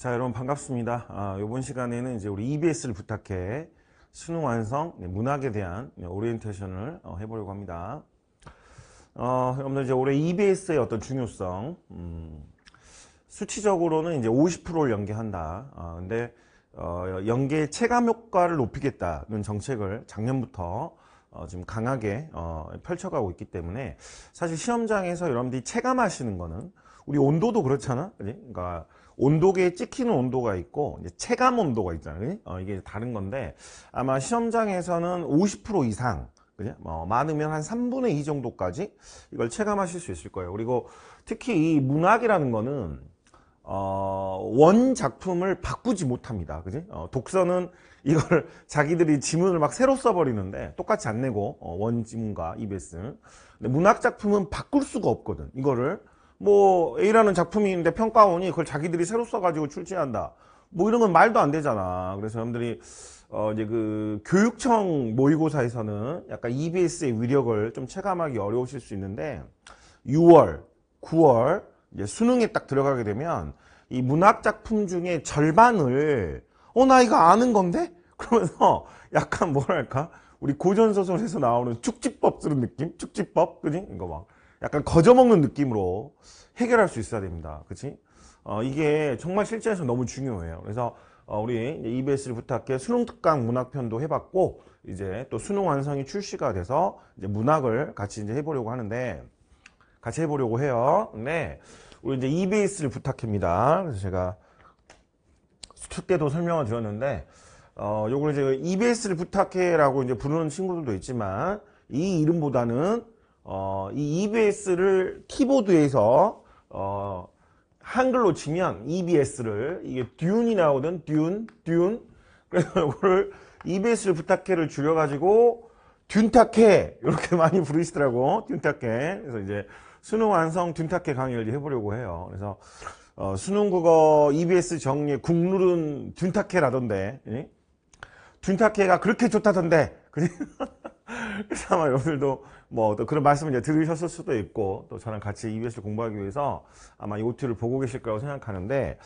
자 여러분 반갑습니다 아, 이번 시간에는 이제 우리 EBS를 부탁해 수능 완성 네, 문학에 대한 네, 오리엔테이션을 어, 해보려고 합니다 어, 여러분들 이제 올해 EBS의 어떤 중요성 음, 수치적으로는 이제 50%를 연계한다 아, 근데 어, 연계 체감 효과를 높이겠다는 정책을 작년부터 어, 지금 강하게 어, 펼쳐가고 있기 때문에 사실 시험장에서 여러분들이 체감하시는 거는 우리 온도도 그렇잖아 그러니까 온도계에 찍히는 온도가 있고 체감 온도가 있잖아요. 어, 이게 다른 건데 아마 시험장에서는 50% 이상 그죠? 어, 뭐, 많으면 한 3분의 2 정도까지 이걸 체감하실 수 있을 거예요. 그리고 특히 이 문학이라는 거는 어, 원 작품을 바꾸지 못합니다. 그지? 어, 독서는 이걸 자기들이 지문을 막 새로 써버리는데 똑같이 안 내고 어, 원 지문과 이 b s 근데 문학 작품은 바꿀 수가 없거든. 이거를 뭐 A라는 작품이 있는데 평가원이 그걸 자기들이 새로 써가지고 출제한다. 뭐 이런 건 말도 안 되잖아. 그래서 여러분들이 어 이제 그 교육청 모의고사에서는 약간 EBS의 위력을 좀 체감하기 어려우실 수 있는데 6월, 9월 이제 수능에 딱 들어가게 되면 이 문학 작품 중에 절반을 어 나 이거 아는 건데 그러면서 약간 뭐랄까 우리 고전 소설에서 나오는 축지법 쓰는 느낌, 축지법 그지? 이거 막 약간 거저먹는 느낌으로 해결할 수 있어야 됩니다. 그치? 어, 이게 정말 실제에서 너무 중요해요. 그래서 어, 우리 EBS를 부탁해 수능 특강 문학편도 해봤고 이제 또 수능 완성이 출시가 돼서 이제 문학을 같이 이제 해보려고 하는데 같이 해보려고 해요. 네. 우리 이제 EBS를 부탁합니다. 그래서 제가 수특 때도 설명을 드렸는데 어, 요걸 이제 EBS를 부탁해라고 이제 부르는 친구들도 있지만 이 이름보다는 어, 이 EBS를 키보드에서 어, 한글로 치면 EBS를 이게 듀운이 나오든 듀운, 듀운 그래서 이거를 EBS를 부탁해를 줄여가지고 듄탁해 이렇게 많이 부르시더라고 듄탁해 그래서 이제 수능 완성 듄탁해 강의를 해보려고 해요 그래서 어, 수능 국어 EBS 정리 국룰은 듄탁해라던데 예? 듄탁해가 그렇게 좋다던데 그래서 아마 여러분들도 뭐또 그런 말씀을 이제 들으셨을 수도 있고 또 저랑 같이 EBS를 공부하기 위해서 아마 이 OT를 보고 계실 거라고 생각하는데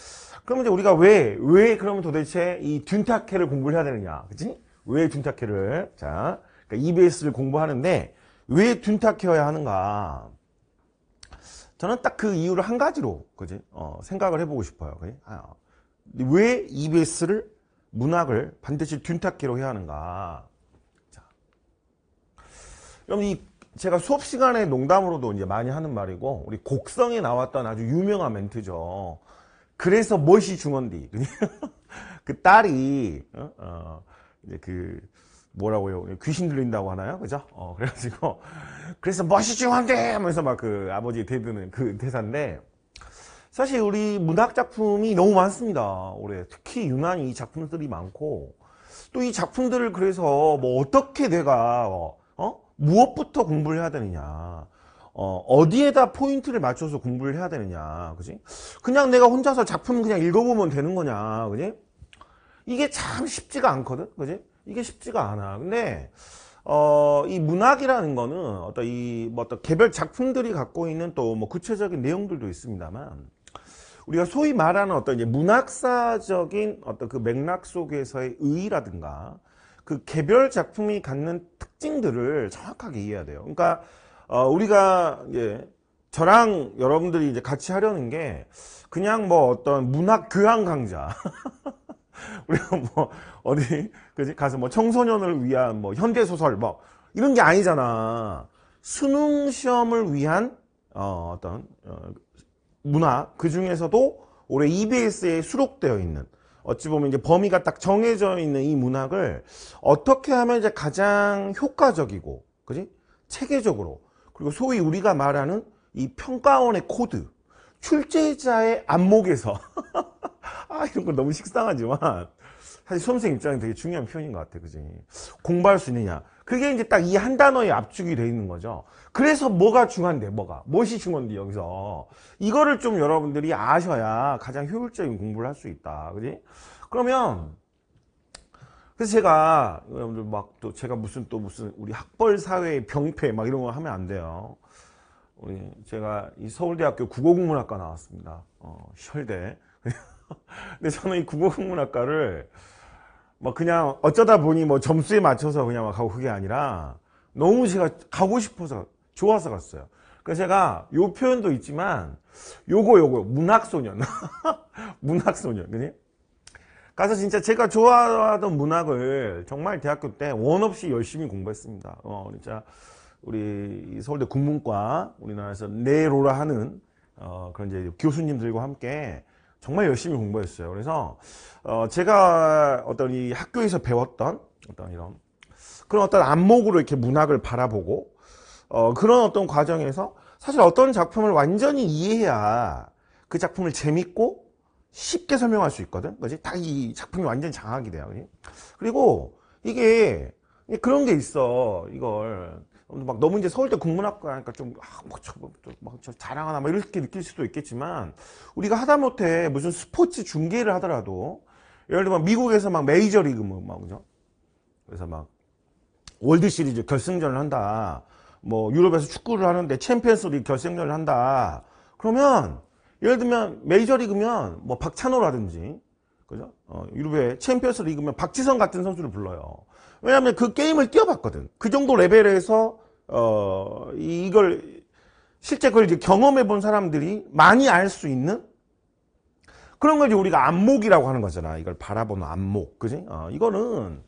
그러면 이제 우리가 왜, 왜 그러면 도대체 이둔타케를 공부를 해야 되느냐. 그치? 왜둔타케를 자, 그러니까 EBS를 공부하는데 왜타케어야 하는가. 저는 딱 그 이유를 한 가지로 그지 어, 생각을 해보고 싶어요. 그지? 아, 왜 EBS를 문학을 반드시 둔타케로 해야 하는가? 자, 여러분 이 제가 수업 시간에 농담으로도 이제 많이 하는 말이고 우리 곡성에 나왔던 아주 유명한 멘트죠. 그래서 멋이 중원디그 딸이 어, 어 이제 그 뭐라고요? 귀신 들린다고 하나요? 그죠? 어, 그래가지고 그래서 멋이 중원디 하면서 막 그 아버지 대드는 그 대사인데 사실 우리 문학 작품이 너무 많습니다. 올해 특히 유난히 이 작품들이 많고 또 이 작품들을 그래서 뭐 어떻게 내가 어, 무엇부터 공부를 해야 되느냐 어, 어디에다 포인트를 맞춰서 공부를 해야 되느냐 그지 그냥 내가 혼자서 작품 그냥 읽어보면 되는 거냐 그지 이게 참 쉽지가 않거든 그지 이게 쉽지가 않아 근데 어, 이 문학이라는 거는 어떤 이뭐 어떤 개별 작품들이 갖고 있는 또 뭐 구체적인 내용들도 있습니다만 우리가 소위 말하는 어떤 이제 문학사적인 어떤 그 맥락 속에서의 의라든가 그 개별 작품이 갖는 특징들을 정확하게 이해해야 돼요. 그러니까 어, 우리가 예, 저랑 여러분들이 이제 같이 하려는 게 그냥 뭐 어떤 문학 교양 강좌 우리가 뭐 어디 그지 가서 뭐 청소년을 위한 뭐 현대 소설 뭐 이런 게 아니잖아. 수능 시험을 위한 어, 어떤 어, 문학그 중에서도 올해 EBS에 수록되어 있는 어찌 보면 이제 범위가 딱 정해져 있는 이 문학을 어떻게 하면 이제 가장 효과적이고 그지 체계적으로 그리고 소위 우리가 말하는 이 평가원의 코드 출제자의 안목에서 아 이런 건 너무 식상하지만 사실 수험생 입장에 되게 중요한 표현인 것 같아 요 그지 공부할 수 있느냐 그게 이제 딱 이 한단어의 압축이 되어 있는 거죠 그래서 뭐가 중요한데 뭐가 무엇이 중요한데 여기서 이거를 좀 여러분들이 아셔야 가장 효율적인 공부를 할 수 있다 그지 그러면 그래서 제가 여러분들 막 또 제가 무슨 또 무슨 우리 학벌 사회의 병폐 막 이런 거 하면 안 돼요 우리 제가 이 서울대학교 국어국문학과 나왔습니다 어, 혈대 근데 저는 이 국어국문학과를 뭐 그냥 어쩌다 보니 뭐 점수에 맞춰서 그냥 막 가고 그게 아니라 너무 제가 가고 싶어서 좋아서 갔어요. 그래서 제가 요 표현도 있지만 요거 요거 문학소년 문학소년 그지? 가서 진짜 제가 좋아하던 문학을 정말 대학교 때 원 없이 열심히 공부했습니다. 어 진짜 우리 서울대 국문과 우리나라에서 네로라 하는 어 그런 이제 교수님들과 함께 정말 열심히 공부했어요. 그래서 어 제가 어떤 이 학교에서 배웠던 어떤 이런 그런 어떤 안목으로 이렇게 문학을 바라보고 어 그런 어떤 과정에서 사실 어떤 작품을 완전히 이해해야 그 작품을 재밌고 쉽게 설명할 수 있거든. 그지? 딱이 작품이 완전 장악이 돼요. 그치? 그리고 이게 그런 게 있어. 이걸 뭐 막 너무 이제 서울대 국문학과 하니까 좀, 아, 뭐, 뭐, 저, 막, 저 자랑하나, 막 이렇게 느낄 수도 있겠지만, 우리가 하다못해 무슨 스포츠 중계를 하더라도, 예를 들면 미국에서 막 메이저리그 뭐, 막, 그죠? 그래서 막, 월드 시리즈 결승전을 한다. 뭐, 유럽에서 축구를 하는데 챔피언스 리그 결승전을 한다. 그러면, 예를 들면 메이저리그면 뭐 박찬호라든지, 그죠? 어, 유럽의 챔피언스 리그면 박지성 같은 선수를 불러요. 왜냐하면 그 게임을 뛰어봤거든. 그 정도 레벨에서 어, 이걸 실제 그걸 이제 경험해 본 사람들이 많이 알 수 있는 그런 걸 이제 우리가 안목이라고 하는 거잖아. 이걸 바라보는 안목. 그지? 어, 이거는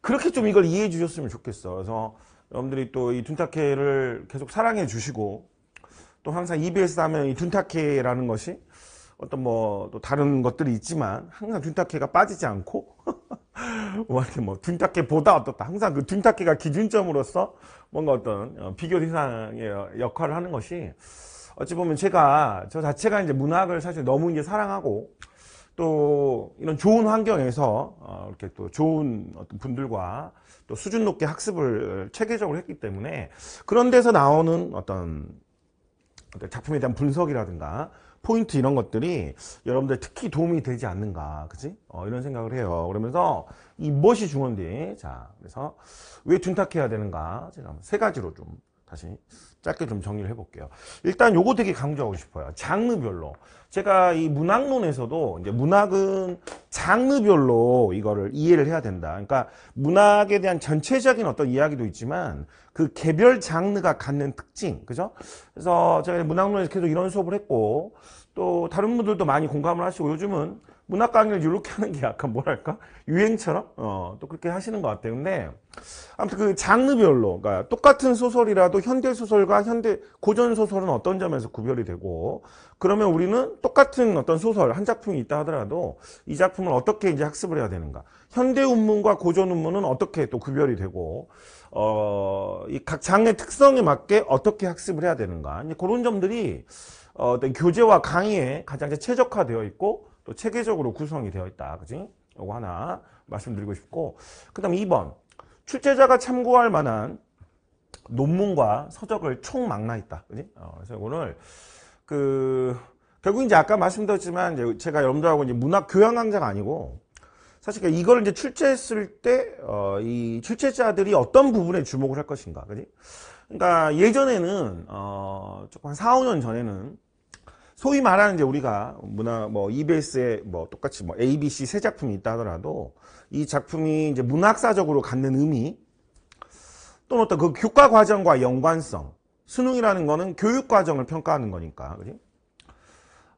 그렇게 좀 이걸 이해해 주셨으면 좋겠어. 그래서 여러분들이 또 이둔탁해를 계속 사랑해 주시고 또 항상 EBS 하면 이둔탁해라는 것이 어떤 뭐 또 다른 것들이 있지만 항상 둔탁해가 빠지지 않고 뭐한테 뭐 둔탁계 보다 어떻다 항상 그 둔탁계가 기준점으로서 뭔가 어떤 어, 비교 대상의 역할을 하는 것이 어찌 보면 제가 저 자체가 이제 문학을 사실 너무 이제 사랑하고 또 이런 좋은 환경에서 어 이렇게 또 좋은 어떤 분들과 또 수준 높게 학습을 체계적으로 했기 때문에 그런 데서 나오는 어떤 그러니까 작품에 대한 분석이라든가 포인트 이런 것들이 여러분들 특히 도움이 되지 않는가 그치? 어, 이런 생각을 해요 그러면서 이 무엇이 중요한지 자 그래서 왜 둔탁해야 되는가 제가 세 가지로 좀 다시 짧게 좀 정리를 해볼게요. 일단 요거 되게 강조하고 싶어요. 장르별로. 제가 이 문학론에서도 이제 문학은 장르별로 이거를 이해를 해야 된다. 그러니까 문학에 대한 전체적인 어떤 이야기도 있지만 그 개별 장르가 갖는 특징. 그죠? 그래서 제가 문학론에서 계속 이런 수업을 했고 또 다른 분들도 많이 공감을 하시고 요즘은 문학 강의를 이렇게 하는 게 약간 뭐랄까 유행처럼 어, 또 그렇게 하시는 것 같아요. 근데 아무튼 그 장르별로 그러니까 똑같은 소설이라도 현대 소설과 현대 고전 소설은 어떤 점에서 구별이 되고 그러면 우리는 똑같은 어떤 소설 한 작품이 있다 하더라도 이 작품을 어떻게 이제 학습을 해야 되는가? 현대 운문과 고전 운문은 어떻게 또 구별이 되고 어, 이 각장의 특성에 맞게 어떻게 학습을 해야 되는가? 이제 그런 점들이 어, 어떤 교재와 강의에 가장 최적화되어 있고 또 체계적으로 구성이 되어 있다. 그지? 요거 하나 말씀드리고 싶고 그 다음 2번 출제자가 참고할 만한 논문과 서적을 총망라 있다. 그지? 어, 그래서 이거그 결국 이제 아까 말씀드렸지만 이제 제가 여러분들하고 이제 문학 교양 강좌가 아니고 사실 그러니까 이걸 이제 출제했을 때어이 출제자들이 어떤 부분에 주목을 할 것인가. 그지? 그러니까 예전에는 어 조금 한 4, 5년 전에는 소위 말하는 이제 우리가 문화 뭐 EBS에 뭐 똑같이 뭐 ABC 세 작품이 있다 하더라도 이 작품이 이제 문학사적으로 갖는 의미 또는 어떤 그 교과 과정과 연관성 수능이라는 거는 교육 과정을 평가하는 거니까 그지?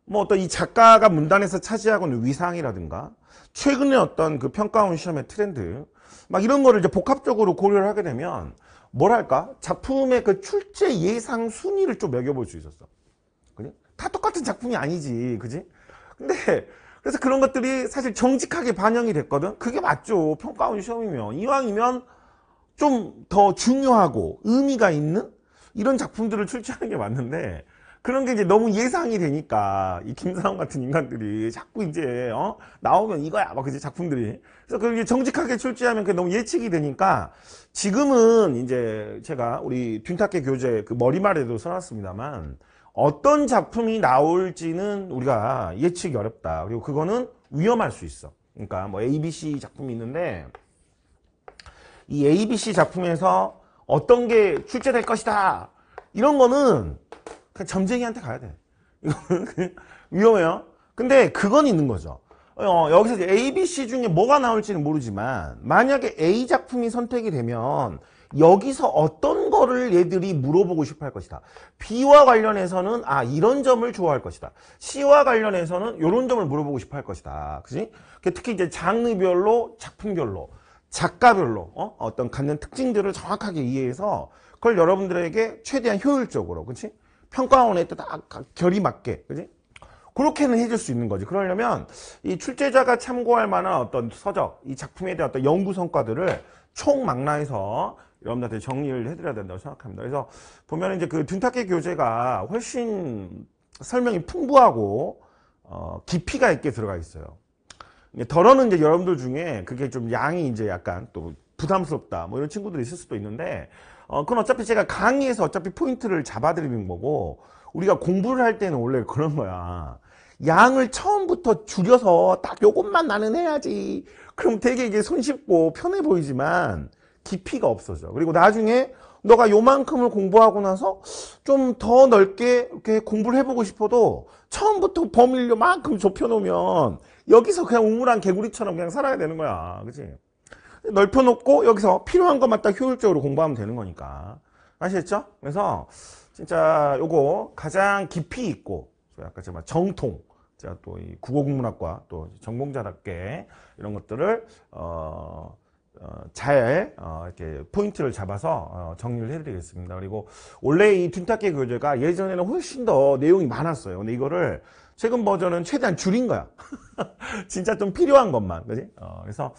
뭐 어떤 이 작가가 문단에서 차지하고 있는 위상이라든가 최근에 어떤 그 평가원 시험의 트렌드 막 이런 거를 이제 복합적으로 고려를 하게 되면 뭐랄까 작품의 그 출제 예상 순위를 좀 매겨볼 수 있었어 그죠? 다 똑같은 작품이 아니지. 그지? 근데 그래서 그런 것들이 사실 정직하게 반영이 됐거든. 그게 맞죠. 평가원 시험이면 이왕이면 좀 더 중요하고 의미가 있는 이런 작품들을 출제하는 게 맞는데 그런 게 이제 너무 예상이 되니까 이 김상훈 같은 인간들이 자꾸 이제 어? 나오면 이거야 막 그지 작품들이 그래서 그게 정직하게 출제하면 그게 너무 예측이 되니까 지금은 이제 제가 우리 둔탁계 교재 그 머리말에도 써놨습니다만 어떤 작품이 나올지는 우리가 예측이 어렵다. 그리고 그거는 위험할 수 있어. 그러니까 뭐 ABC 작품이 있는데 이 ABC 작품에서 어떤 게 출제될 것이다. 이런 거는 그냥 점쟁이한테 가야 돼. 이거는 위험해요. 근데 그건 있는 거죠. 어, 여기서 A, B, C 중에 뭐가 나올지는 모르지만 만약에 A 작품이 선택이 되면 여기서 어떤 거를 얘들이 물어보고 싶어 할 것이다. B와 관련해서는 아 이런 점을 좋아할 것이다. C와 관련해서는 이런 점을 물어보고 싶어 할 것이다. 그지? 그러니까 특히 이제 장르별로 작품별로 작가별로 어? 떤 갖는 특징들을 정확하게 이해해서 그걸 여러분들에게 최대한 효율적으로 그치? 평가원에 딱 결이 맞게 그지? 그렇게는 해줄 수 있는 거지. 그러려면 이 출제자가 참고할 만한 어떤 서적, 이 작품에 대한 어떤 연구 성과들을 총망라해서 여러분들한테 정리를 해드려야 된다고 생각합니다. 그래서 보면 이제 그 둔탁계 교재가 훨씬 설명이 풍부하고 어, 깊이가 있게 들어가 있어요. 덜어는 이제 여러분들 중에 그게 좀 양이 이제 약간 또 부담스럽다 뭐 이런 친구들이 있을 수도 있는데 어, 그건 어차피 제가 강의에서 어차피 포인트를 잡아드리는 거고 우리가 공부를 할 때는 원래 그런 거야. 양을 처음부터 줄여서 딱 요것만 나는 해야지. 그럼 되게 이게 손쉽고 편해 보이지만 깊이가 없어져. 그리고 나중에 너가 요만큼을 공부하고 나서 좀 더 넓게 이렇게 공부를 해보고 싶어도 처음부터 범위를요만큼 좁혀놓으면 여기서 그냥 우물안 개구리처럼 그냥 살아야 되는 거야. 그치? 넓혀놓고 여기서 필요한 것만 딱 효율적으로 공부하면 되는 거니까. 아시겠죠? 그래서 진짜 요거 가장 깊이 있고 아까 제가 정통 제가 또 이 국어국문학과 또 전공자답게 이런 것들을 어 어, 잘 어, 이렇게 포인트를 잡아서 어, 정리를 해드리겠습니다. 그리고 원래 이 둔탁계 교재가 예전에는 훨씬 더 내용이 많았어요. 근데 이거를 최근 버전은 최대한 줄인 거야. 진짜 좀 필요한 것만, 그지? 어, 그래서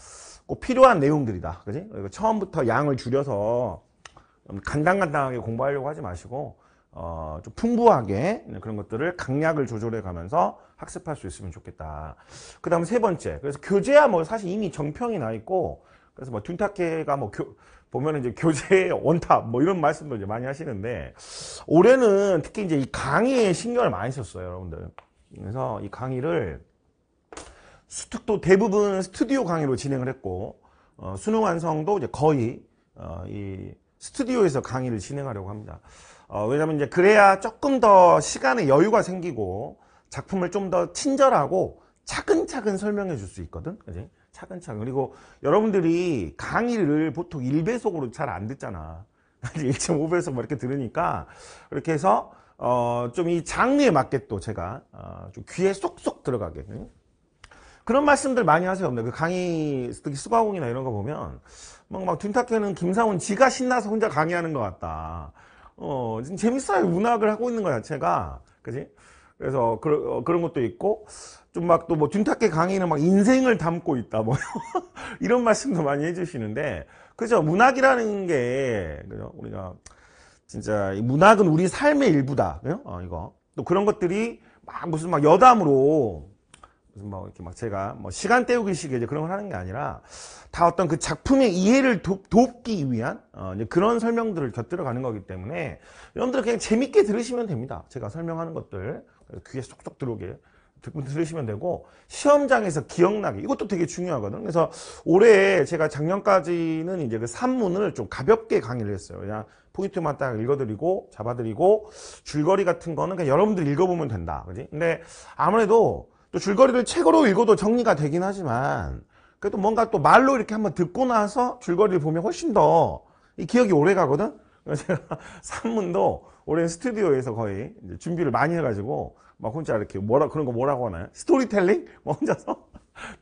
꼭 필요한 내용들이다, 그지? 처음부터 양을 줄여서 간당간당하게 공부하려고 하지 마시고 어, 좀 풍부하게 그런 것들을 강약을 조절해 가면서 학습할 수 있으면 좋겠다. 그 다음 세 번째, 그래서 교재야 뭐 사실 이미 정평이 나 있고 그래서 뭐 둔탁회가 뭐 교, 보면 은 이제 교재의 원탑 뭐 이런 말씀도 이제 많이 하시는데 올해는 특히 이제 이 강의에 신경을 많이 썼어요, 여러분들. 그래서 이 강의를 수특도 대부분 스튜디오 강의로 진행을 했고 어, 수능 완성도 이제 거의 어, 이 스튜디오에서 강의를 진행하려고 합니다. 어, 왜냐면 이제 그래야 조금 더시간의 여유가 생기고 작품을 좀 더 친절하고 차근차근 설명해 줄 수 있거든. 그지? 차근차근 그리고 여러분들이 강의를 보통 1배속으로 잘 안 듣잖아 1.5배속 막 뭐 이렇게 들으니까 이렇게 해서 어, 좀 이 장르에 맞게 또 제가 어, 좀 귀에 쏙쏙 들어가게 응? 그런 말씀들 많이 하세요 그 강의 특히 수가공이나 이런 거 보면 막, 막 둔탁회는 김상훈 지가 신나서 혼자 강의하는 것 같다 어, 지금 재밌어요 문학을 하고 있는 거 자체가 그지 그래서 그, 어, 그런 것도 있고 좀막또뭐 둔탁계 강의는 막 인생을 담고 있다 뭐 이런 말씀도 많이 해주시는데 그죠 문학이라는 게 그죠? 우리가 진짜 문학은 우리 삶의 일부다 그죠? 어, 이거 또 그런 것들이 막 무슨 막 여담으로 무슨 막 이렇게 막 제가 뭐 시간 때우기식의 이제 그런 걸 하는 게 아니라 다 어떤 그 작품의 이해를 돕, 돕기 위한 어, 이제 그런 설명들을 곁들여 가는 거기 때문에 여러분들 그냥 재밌게 들으시면 됩니다 제가 설명하는 것들 귀에 쏙쏙 들어오게 들으시면 되고 시험장에서 기억나게 이것도 되게 중요하거든 그래서 올해 제가 작년까지는 이제 그 산문을 좀 가볍게 강의를 했어요 그냥 포인트만 딱 읽어드리고 잡아드리고 줄거리 같은 거는 그냥 여러분들 읽어보면 된다 그지 근데 아무래도 또 줄거리를 책으로 읽어도 정리가 되긴 하지만 그래도 뭔가 또 말로 이렇게 한번 듣고 나서 줄거리를 보면 훨씬 더 이 기억이 오래 가거든 그래서 제가 산문도 올해 스튜디오에서 거의 준비를 많이 해가지고 막 혼자 이렇게 뭐라 그런 거 뭐라고 하나요? 스토리텔링? 뭐 혼자서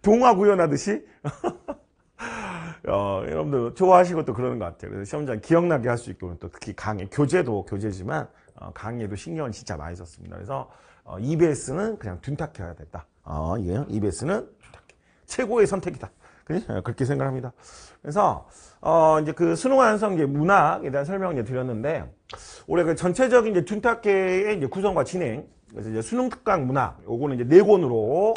동화 구현하듯이 어, 여러분들 좋아하시고 또 그러는 것 같아요. 그래서 시험장 기억나게 할 수 있고 또 특히 강의 교재도 교재지만 어, 강의에도 신경을 진짜 많이 썼습니다. 그래서 어, EBS는 그냥 둔탁해야 된다 어, 예, EBS는 둔탁해. 최고의 선택이다. 네, 그렇게 생각합니다. 그래서 어 이제 그 수능 완성 이제 문학에 대한 설명을 이제 드렸는데 올해 그 전체적인 이제 둔탁계의 이제 구성과 진행 그래서 이제 수능 특강 문학 요거는 이제 네 권으로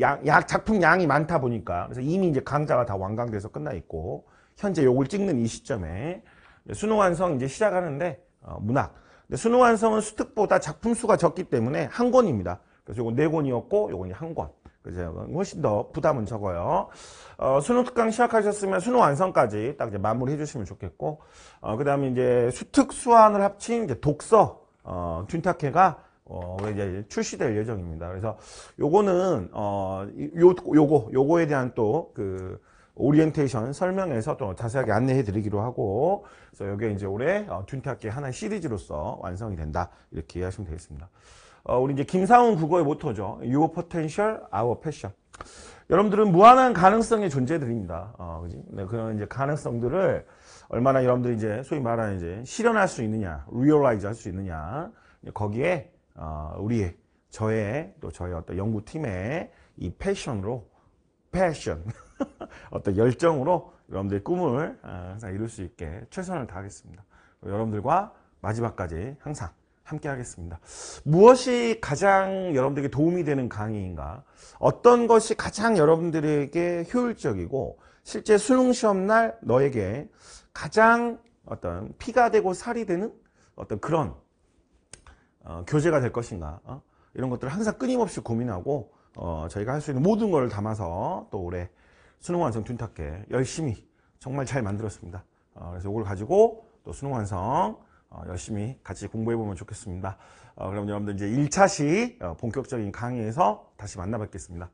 양, 약 작품 양이 많다 보니까 그래서 이미 이제 강좌가 다 완강돼서 끝나 있고 현재 요걸 찍는 이 시점에 수능 완성 이제 시작하는데 어, 문학 근데 수능 완성은 수특보다 작품 수가 적기 때문에 한 권입니다. 그래서 요건 네 권이었고 요건 이제 한 권. 그래서 훨씬 더 부담은 적어요. 어, 수능 특강 시작하셨으면 수능 완성까지 딱 이제 마무리해 주시면 좋겠고, 어, 그 다음에 이제 수특 수완을 합친 이제 독서, 어, 둔탁회가 어, 올해 이제 출시될 예정입니다. 그래서 요거는 어, 요 요거 요거에 대한 또 그 오리엔테이션 설명에서 또 자세하게 안내해 드리기로 하고 그래서 여기에 이제 올해 어, 둔탁기 하나 시리즈로서 완성이 된다 이렇게 이해하시면 되겠습니다. 어, 우리 이제 김상훈 국어의 모토죠. Your potential, our passion. 여러분들은 무한한 가능성의 존재들입니다. 어, 그지? 네, 그런 이제 가능성들을 얼마나 여러분들이 이제 소위 말하는 이제 실현할 수 있느냐, realize 할 수 있느냐, 거기에 어, 아, 우리 저의 또 저희 어떤 연구팀의 이 패션으로 패션 어떤 열정으로 여러분들의 꿈을 아, 항상 이룰 수 있게 최선을 다하겠습니다. 여러분들과 마지막까지 항상 함께 하겠습니다. 무엇이 가장 여러분들에게 도움이 되는 강의인가? 어떤 것이 가장 여러분들에게 효율적이고 실제 수능 시험 날 너에게 가장 어떤 피가 되고 살이 되는 어떤 그런 어, 교재가 될 것인가 어? 이런 것들을 항상 끊임없이 고민하고 어, 저희가 할 수 있는 모든 걸 담아서 또 올해 수능 완성 둔탁계 열심히 정말 잘 만들었습니다. 어, 그래서 이걸 가지고 또 수능 완성 어, 열심히 같이 공부해 보면 좋겠습니다. 어, 그럼 여러분들 이제 1차 시 어, 본격적인 강의에서 다시 만나뵙겠습니다.